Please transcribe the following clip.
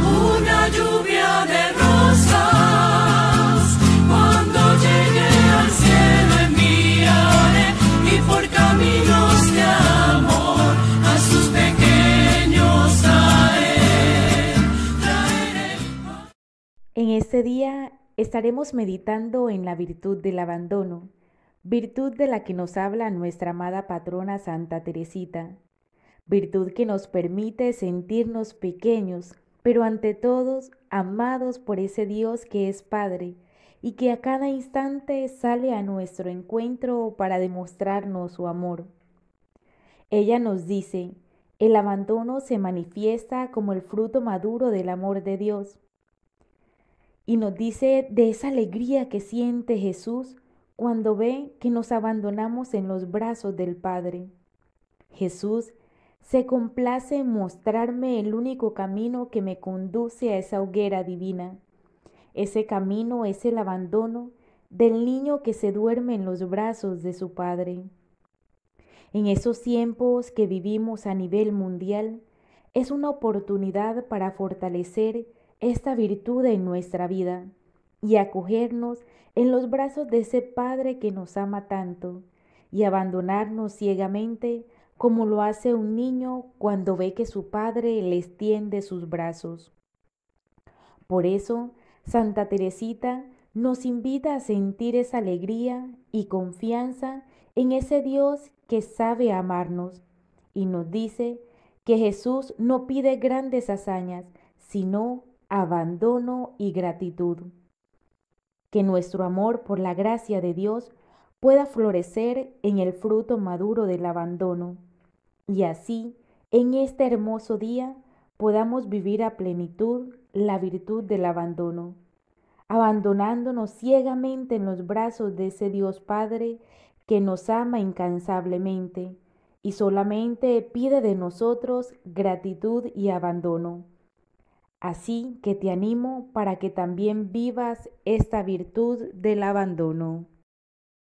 Una lluvia de cuando al cielo por caminos amor sus pequeños En este día estaremos meditando en la virtud del abandono, virtud de la que nos habla nuestra amada patrona Santa Teresita, virtud que nos permite sentirnos pequeños, pero ante todos amados por ese Dios que es Padre y que a cada instante sale a nuestro encuentro para demostrarnos su amor. Ella nos dice, el abandono se manifiesta como el fruto maduro del amor de Dios. Y nos dice de esa alegría que siente Jesús cuando ve que nos abandonamos en los brazos del Padre. Jesús se complace en mostrarme el único camino que me conduce a esa hoguera divina. Ese camino es el abandono del niño que se duerme en los brazos de su padre. En esos tiempos que vivimos a nivel mundial, es una oportunidad para fortalecer esta virtud en nuestra vida y acogernos en los brazos de ese Padre que nos ama tanto y abandonarnos ciegamente como lo hace un niño cuando ve que su padre le extiende sus brazos. Por eso, Santa Teresita nos invita a sentir esa alegría y confianza en ese Dios que sabe amarnos y nos dice que Jesús no pide grandes hazañas, sino abandono y gratitud. Que nuestro amor por la gracia de Dios pueda florecer en el fruto maduro del abandono y así, en este hermoso día, podamos vivir a plenitud la virtud del abandono, abandonándonos ciegamente en los brazos de ese Dios Padre que nos ama incansablemente y solamente pide de nosotros gratitud y abandono. Así que te animo para que también vivas esta virtud del abandono.